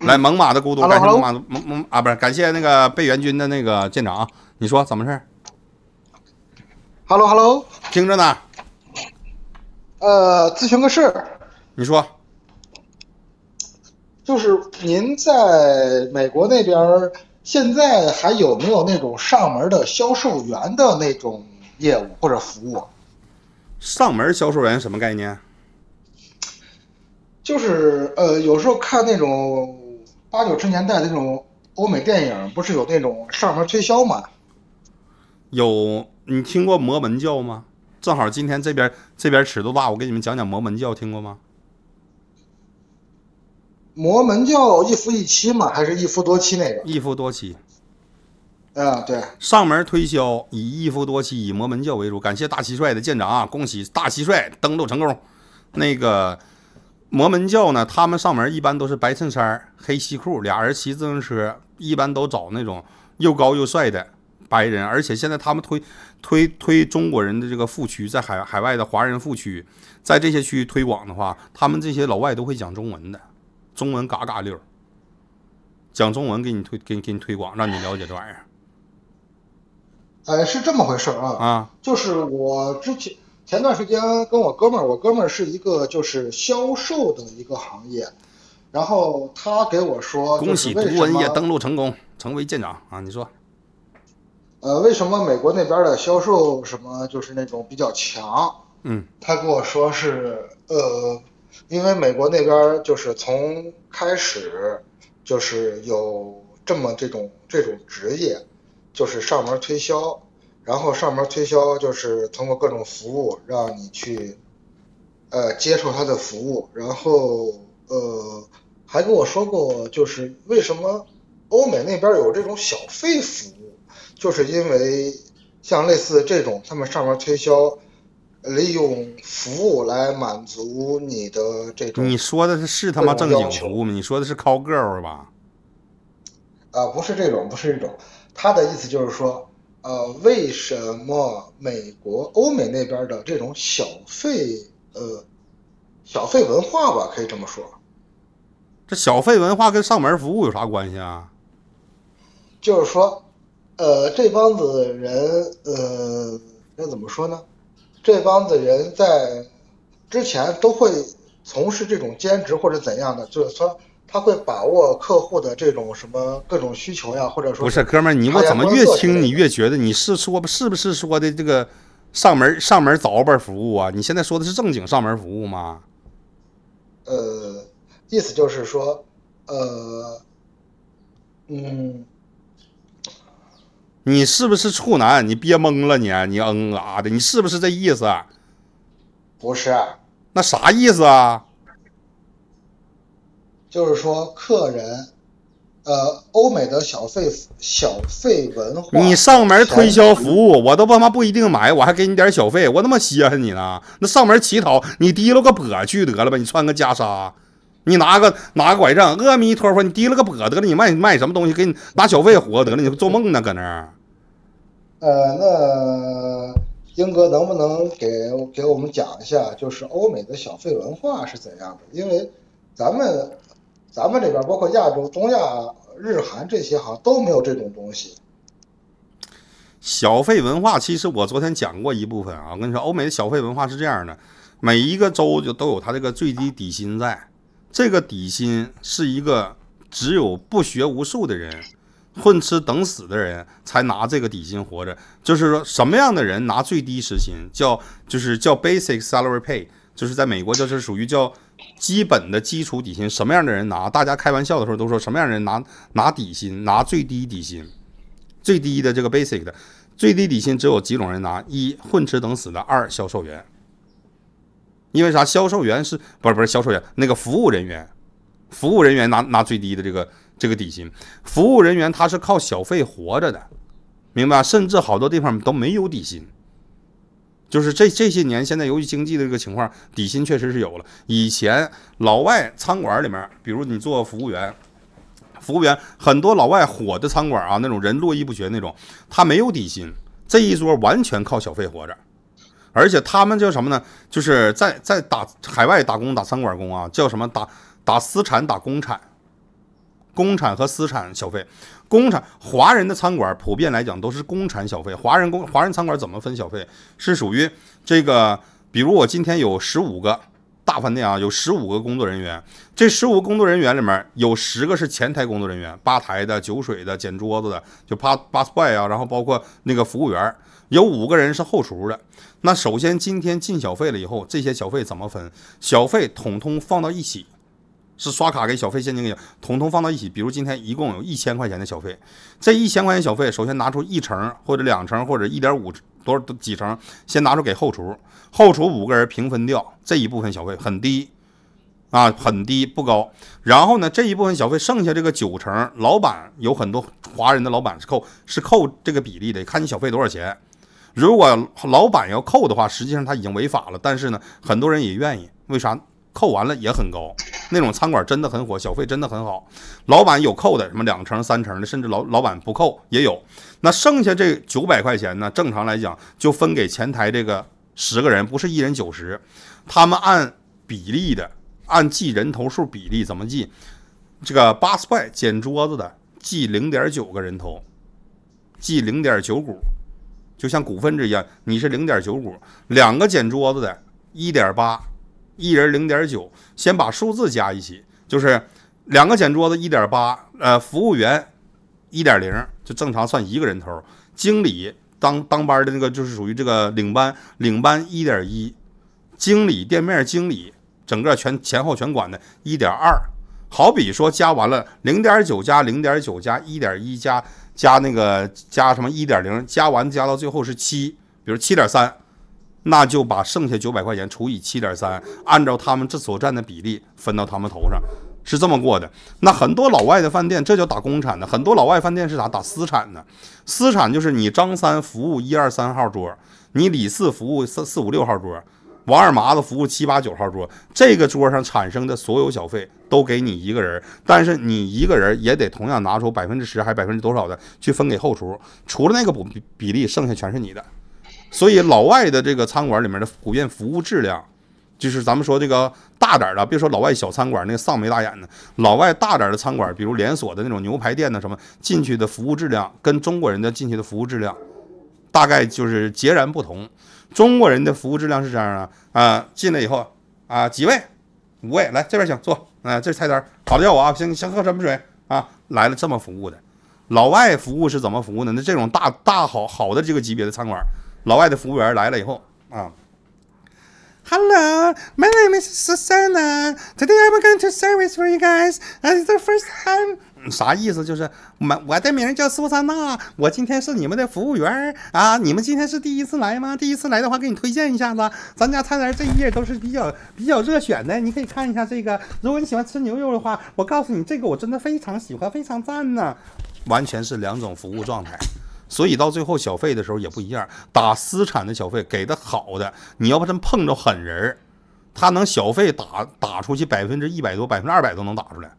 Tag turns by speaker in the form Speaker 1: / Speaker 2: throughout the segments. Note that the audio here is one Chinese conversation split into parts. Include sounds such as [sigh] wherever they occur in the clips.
Speaker 1: 来，猛马的孤独，感谢猛马猛猛啊！不是，感谢那个被援军的那个舰长。你说怎么事儿？Hello，Hello，听着呢。
Speaker 2: 呃，咨询个事儿。你说，就是您在美国那边现在还有没有那种上门的销售员的那种
Speaker 1: 业务或者服务？上门销售员什么概念？
Speaker 2: 就是呃，有时候看那种。八九十年代的那种欧美电影，不是有那种上门推销吗？
Speaker 1: 有，你听过摩门教吗？正好今天这边这边尺度大，我给你们讲讲摩门教，听过吗？
Speaker 2: 摩门教一夫一妻吗？还是一夫多妻那种？一夫多妻。
Speaker 1: 啊，对，上门推销以一夫多妻，以摩门教为主。感谢大蟋蟀的舰长啊，恭喜大蟋蟀登陆成功。那个。摩门教呢？他们上门一般都是白衬衫、黑西裤，俩人骑自行车，一般都找那种又高又帅的白人。而且现在他们推推推中国人的这个富区，在海海外的华人富区，在这些区域推广的话，他们这些老外都会讲中文的，中文嘎嘎溜，讲中文给你推给给你推广，让你了解这玩意儿。
Speaker 2: 哎，是这么回事啊？啊，就是我之前。前段时间跟我哥们儿，我哥们儿是一个就是销售的一个行业，然后他给我说，恭喜朱恩业登
Speaker 1: 录成功，成为舰长啊！你说，
Speaker 2: 呃，为什么美国那边的销售什么就是那种比较强？嗯，他跟我说是，呃，因为美国那边就是从开始就是有这么这种这种职业，就是上门推销。然后上门推销就是通过各种服务让你去，呃，接受他的服务。然后呃，还跟我说过，就是为什么欧美那边有这种小费服务，就是因为像类似这种他们上门推销，利用服务来满足你的这种。你
Speaker 1: 说的是是他妈正经服务吗？你说的是靠个位儿吧？
Speaker 2: 啊，不是这种，不是这种。他的意思就是说。呃，为什么美国、欧美那边的这种小费，呃，小费文化吧，可以这么说，
Speaker 1: 这小费文化跟上门服务有啥关系啊？
Speaker 2: 就是说，呃，这帮子人，呃，那怎么说呢？这帮子人在之前都会从事这种兼职或者怎样的，就是说。他会把握客户的这种什么各种需求呀，或者说不是哥们儿，你我怎么越听
Speaker 1: 你越觉得你是说是不是说的这个上门上门凿吧服务啊？你现在说的是正经上门服务吗？
Speaker 2: 呃，意思就是说，呃，嗯，
Speaker 1: 你是不是处男？你憋懵了你？你嗯啊的？你是不是这意思？不是。那啥意思啊？
Speaker 2: 就是说，客人，呃，欧美的小费小费文化，你
Speaker 1: 上门推销服务，我都他妈不一定买，我还给你点小费，我那么稀罕你呢？那上门乞讨，你提了个钵去得了吧？你穿个袈裟，你拿个拿个拐杖，阿弥陀佛，你提了个钵得了，你卖卖什么东西？给你拿小费活得了？你做梦呢？搁那儿。
Speaker 2: 呃，那英哥能不能给给我们讲一下，就是欧美的小费文化是怎样的？因为咱们。咱们这边包括亚洲、中亚、日韩这些像都没有这种东西。
Speaker 1: 小费文化，其实我昨天讲过一部分啊。我跟你说，欧美的小费文化是这样的：每一个州就都有它这个最低底薪，在这个底薪是一个只有不学无术的人、混吃等死的人才拿这个底薪活着。就是说，什么样的人拿最低时薪，叫就是叫 basic salary pay，就是在美国就是属于叫。基本的基础底薪，什么样的人拿？大家开玩笑的时候都说，什么样的人拿拿底薪，拿最低底薪，最低的这个 basic 的，最低底薪只有几种人拿：一混吃等死的，二销售员。因为啥？销售员是，不是不是销售员，那个服务人员，服务人员拿拿最低的这个这个底薪，服务人员他是靠小费活着的，明白？甚至好多地方都没有底薪。就是这这些年，现在由于经济的这个情况，底薪确实是有了。以前老外餐馆里面，比如你做服务员，服务员很多老外火的餐馆啊，那种人络绎不绝那种，他没有底薪，这一桌完全靠小费活着。而且他们叫什么呢？就是在在打海外打工打餐馆工啊，叫什么打打私产打公产，公产和私产小费。工厂华人的餐馆普遍来讲都是工产小费，华人工华人餐馆怎么分小费？是属于这个，比如我今天有十五个大饭店啊，有十五个工作人员，这十五个工作人员里面有十个是前台工作人员，吧台的、酒水的、捡桌子的，就八 by 啊，然后包括那个服务员，有五个人是后厨的。那首先今天进小费了以后，这些小费怎么分？小费统统放到一起。是刷卡给小费，现金给，统统放到一起。比如今天一共有一千块钱的小费，这一千块钱小费，首先拿出一成或者两成或者一点五多少几成，先拿出给后厨，后厨五个人平分掉这一部分小费，很低啊，很低，不高。然后呢，这一部分小费剩下这个九成，老板有很多华人的老板是扣，是扣这个比例的，看你小费多少钱。如果老板要扣的话，实际上他已经违法了，但是呢，很多人也愿意，为啥？扣完了也很高，那种餐馆真的很火，小费真的很好。老板有扣的，什么两成、三成的，甚至老老板不扣也有。那剩下这九百块钱呢？正常来讲就分给前台这个十个人，不是一人九十，他们按比例的，按记人头数比例怎么记？这个八十块捡桌子的记零点九个人头，记零点九股，就像股份制一样，你是零点九股，两个捡桌子的一点八。一人零点九，先把数字加一起，就是两个捡桌子一点八，呃，服务员一点零，就正常算一个人头。经理当当班的那个就是属于这个领班，领班一点一，经理店面经理整个全前后全管的，一点二。好比说加完了零点九加零点九加一点一加加那个加什么一点零，加完加到最后是七，比如七点三。那就把剩下九百块钱除以七点三，按照他们这所占的比例分到他们头上，是这么过的。那很多老外的饭店，这叫打公产的；很多老外饭店是啥？打私产的。私产就是你张三服务一二三号桌，你李四服务四四五六号桌，王二麻子服务七八九号桌，这个桌上产生的所有小费都给你一个人，但是你一个人也得同样拿出百分之十还是百分之多少的去分给后厨，除了那个补比例，剩下全是你的。所以老外的这个餐馆里面的普遍服务质量，就是咱们说这个大点的，别说老外小餐馆那丧眉大眼的，老外大点的餐馆，比如连锁的那种牛排店的什么进去的服务质量跟中国人的进去的服务质量，大概就是截然不同。中国人的服务质量是这样啊啊，进来以后啊几位五位来这边请坐，啊，这菜单好的要我啊，先先喝什么水啊来了这么服务的，老外服务是怎么服务呢？那这种大大好好的这个级别的餐馆。老外的服务员来了以后啊，Hello, my name is Susanna. Today I'm going to service for you guys as the first time. 啥意思？就是我我的名叫苏珊娜，我今天是你们的服务员啊。你们今天是第一次来吗？第一次来的话，给你推荐一下子，咱家菜单这一页都是比较比较热选的，你可以看一下这个。如果你喜欢吃牛肉的话，我告诉你，这个我真的非常喜欢，非常赞呢。完全是两种服务状态。所以到最后小费的时候也不一样，打私产的小费给的好的，你要不真碰着狠人儿，他能小费打打出去百分之一百多，百分之二百都能打出来。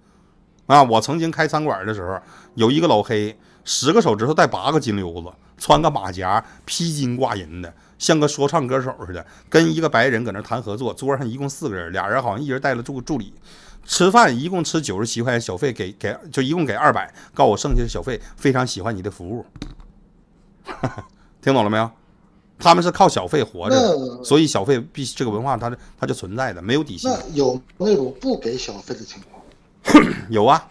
Speaker 1: 啊，我曾经开餐馆的时候，有一个老黑，十个手指头带八个金溜子，穿个马甲，披金挂银的，像个说唱歌手似的，跟一个白人搁那谈合作，桌上一共四个人，俩人好像一人带了助助理，吃饭一共吃九十七块钱小费，给给就一共给二百，告我剩下的小费非常喜欢你的服务。[laughs] 听懂了没有？他们是靠小费活着，所以小费必这个文化，它它就存在的，没有底线。有那种不给小费的情况？[coughs] 有啊，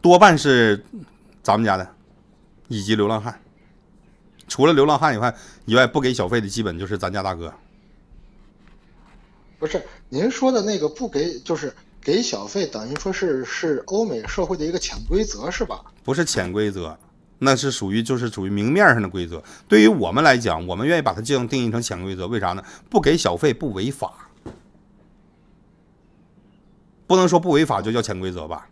Speaker 1: 多半是咱们家的以及流浪汉。除了流浪汉以外，以外不给小费的基本就是咱家大哥。
Speaker 2: 不是您说的那个不给，就是给小费，等于说是是欧美社会的一个潜规则，是吧？
Speaker 1: 不是潜规则。那是属于就是属于明面上的规则，对于我们来讲，我们愿意把它这样定义成潜规则，为啥呢？不给小费不违法，不能说不违法就叫潜规则吧，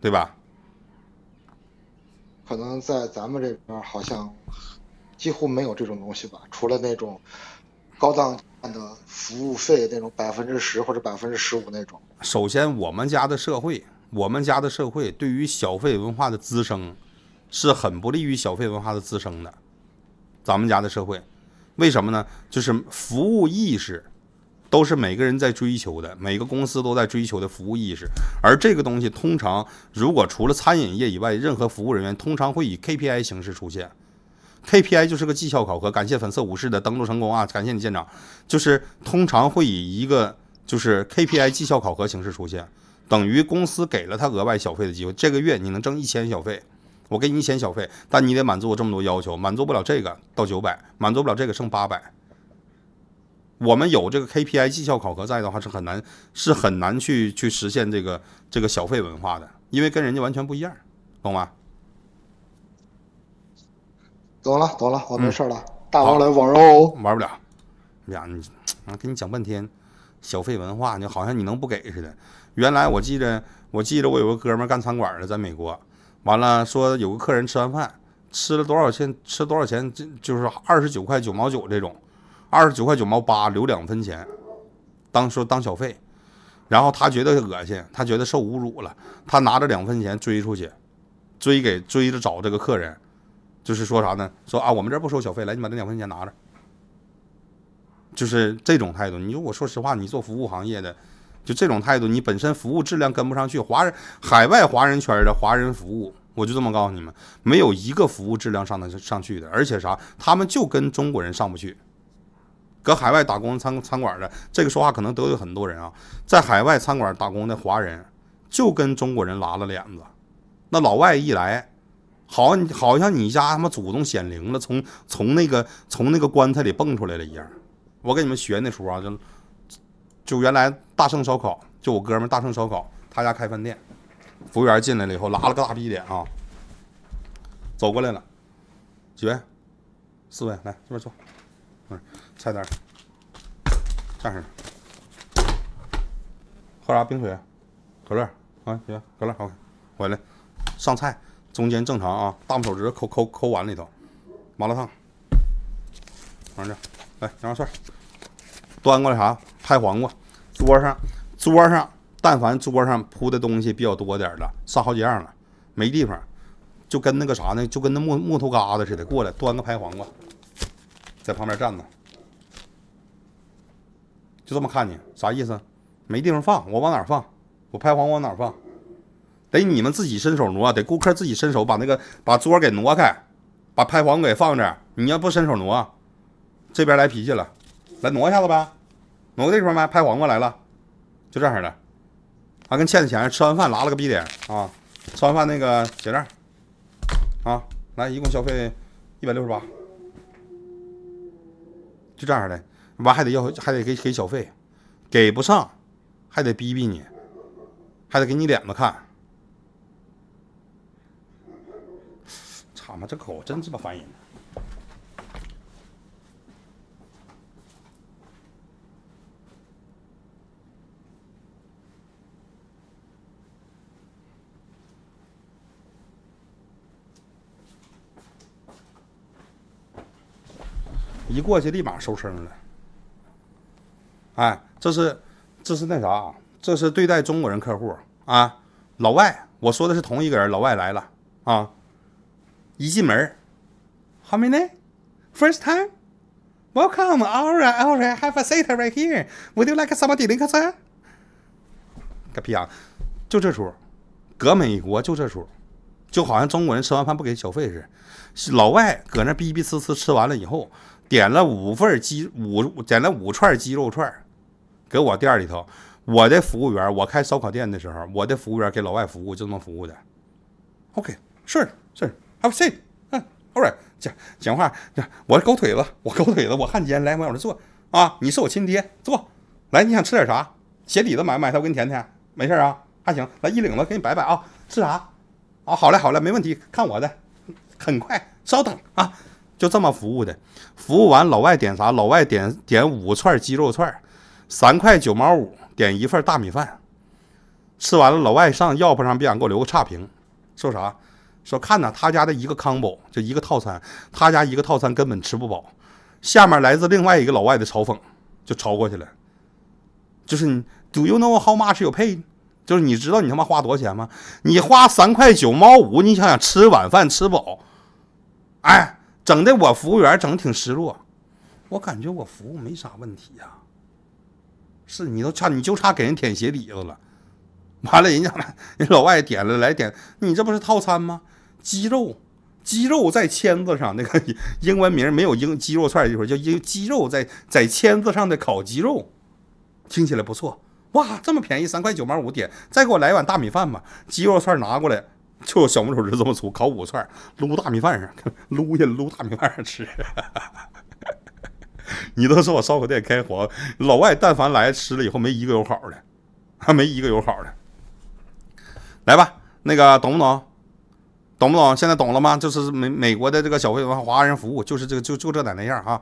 Speaker 1: 对吧？
Speaker 2: 可能在咱们这边好像几乎没有这种东西吧，除了那种高档的服务费那种百分之十或者百分之十五那种。
Speaker 1: 首先，我们家的社会。我们家的社会对于消费文化的滋生，是很不利于消费文化的滋生的。咱们家的社会，为什么呢？就是服务意识，都是每个人在追求的，每个公司都在追求的服务意识。而这个东西，通常如果除了餐饮业以外，任何服务人员通常会以 KPI 形式出现。KPI 就是个绩效考核。感谢粉色武士的登录成功啊！感谢你舰长，就是通常会以一个就是 KPI 绩效考核形式出现。等于公司给了他额外小费的机会，这个月你能挣一千小费，我给你一千小费，但你得满足我这么多要求，满足不了这个到九百，满足不了这个剩八百。我们有这个 KPI 绩效考核在的话，是很难是很难去去实现这个这个小费文化的，因为跟人家完全不一样，懂吗？
Speaker 2: 走了走了，我没事了。
Speaker 1: 大王来玩哦，玩不了，呀，跟你讲半天小费文化，你好像你能不给似的。原来我记着，我记着，我有个哥们儿干餐馆的，在美国，完了说有个客人吃完饭吃了多少钱，吃多少钱就就是二十九块九毛九这种，二十九块九毛八留两分钱，当说当小费，然后他觉得恶心，他觉得受侮辱了，他拿着两分钱追出去，追给追着找这个客人，就是说啥呢？说啊，我们这儿不收小费，来，你把这两分钱拿着，就是这种态度。你说我说实话，你做服务行业的。就这种态度，你本身服务质量跟不上去。华人海外华人圈的华人服务，我就这么告诉你们，没有一个服务质量上的上去的。而且啥，他们就跟中国人上不去。搁海外打工餐餐馆的，这个说话可能得罪很多人啊，在海外餐馆打工的华人就跟中国人拉了脸子。那老外一来，好，好像你家他妈祖宗显灵了，从从那个从那个棺材里蹦出来了一样。我给你们学那时候啊，就就原来。大圣烧烤，就我哥们大圣烧烤，他家开饭店，服务员进来了以后，拉了个大逼脸啊，走过来了，几位？四位，来这边坐。菜单，站上。喝啥？冰水？可乐？啊，行，可乐好。回来，上菜。中间正常啊，大拇手指抠抠抠碗里头，麻辣烫。往这，来羊肉串。端过来啥？拍黄瓜。桌上，桌上，但凡桌上铺的东西比较多点的，上好几样了，没地方，就跟那个啥呢，就跟那木木头疙瘩似的，过来端个拍黄瓜，在旁边站着，就这么看你，啥意思？没地方放，我往哪放？我拍黄瓜往哪放？得你们自己伸手挪，得顾客自己伸手把那个把桌给挪开，把拍黄瓜给放这儿。你要不伸手挪，这边来脾气了，来挪一下子呗。某个地方没拍黄瓜来了，就这样的，还跟欠的钱吃完饭拉了个逼脸啊！吃完饭那个结账啊！来，一共消费一百六十八，就这样的。完还得要，还得给给小费，给不上还得逼逼你，还得给你脸子看。操妈，这狗真鸡巴烦人！一过去立马收声了。哎，这是，这是那啥，这是对待中国人客户啊。老外，我说的是同一个人。老外来了啊，一进门，How many? First time? Welcome! All right, all right, have a seat right here. Would you like some d i n k r sir? 个屁啊！就这出，搁美国就这出，就好像中国人吃完饭不给小费似。的。老外搁那逼逼呲呲，吃完了以后。点了五份鸡，五点了五串鸡肉串，搁我店里头，我的服务员，我开烧烤店的时候，我的服务员给老外服务就这么服务的。OK，是是，How say？嗯，Alright，讲讲话，我狗腿子，我狗腿子，我汉奸，来，往我这坐啊，你是我亲爹，坐，来，你想吃点啥？鞋底子买买，他给你填填，没事啊，还行，来衣领子给你摆摆啊，吃啥？哦，好嘞，好嘞，没问题，看我的，很快，稍等啊。就这么服务的，服务完老外点啥？老外点点五串鸡肉串，三块九毛五，点一份大米饭。吃完了，老外上药铺上别想给我留个差评，说啥？说看呐，他家的一个 combo 就一个套餐，他家一个套餐根本吃不饱。下面来自另外一个老外的嘲讽，就嘲过去了。就是你，d o you know how much you pay？就是你知道你他妈花多少钱吗？你花三块九毛五，你想想吃晚饭吃饱，哎。整的我服务员整的挺失落，我感觉我服务没啥问题呀，是你都差你就差给人舔鞋底子了，完了人家，人老外点了来点，你这不是套餐吗？鸡肉，鸡肉在签子上那个英文名没有英鸡肉串，一会儿叫英鸡肉在在签子上的烤鸡肉，听起来不错哇，这么便宜三块九毛五点，再给我来一碗大米饭吧，鸡肉串拿过来。就小拇指指这么粗，烤五串，撸大米饭上，[laughs] 撸下撸大米饭上吃。[laughs] 你都说我烧烤店开火，老外但凡来吃了以后，没一个有好的，还 [laughs] 没一个有好的。来吧，那个懂不懂？懂不懂？现在懂了吗？就是美美国的这个小费文化，华人服务就是这个，就就这点那样哈。